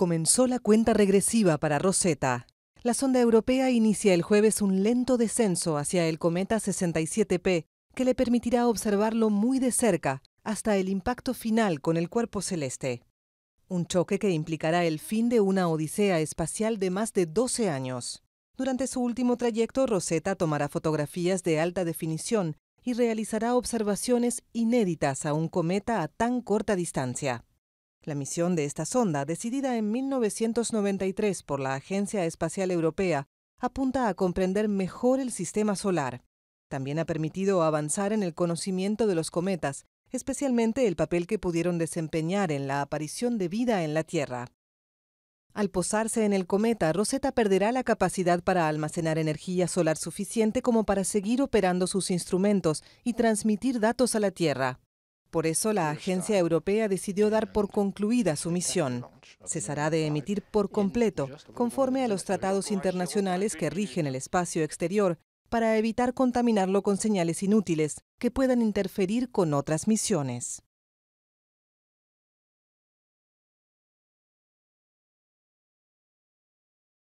comenzó la cuenta regresiva para Rosetta. La sonda europea inicia el jueves un lento descenso hacia el cometa 67P, que le permitirá observarlo muy de cerca hasta el impacto final con el cuerpo celeste. Un choque que implicará el fin de una odisea espacial de más de 12 años. Durante su último trayecto, Rosetta tomará fotografías de alta definición y realizará observaciones inéditas a un cometa a tan corta distancia. La misión de esta sonda, decidida en 1993 por la Agencia Espacial Europea, apunta a comprender mejor el sistema solar. También ha permitido avanzar en el conocimiento de los cometas, especialmente el papel que pudieron desempeñar en la aparición de vida en la Tierra. Al posarse en el cometa, Rosetta perderá la capacidad para almacenar energía solar suficiente como para seguir operando sus instrumentos y transmitir datos a la Tierra. Por eso la agencia europea decidió dar por concluida su misión. Cesará de emitir por completo, conforme a los tratados internacionales que rigen el espacio exterior, para evitar contaminarlo con señales inútiles que puedan interferir con otras misiones.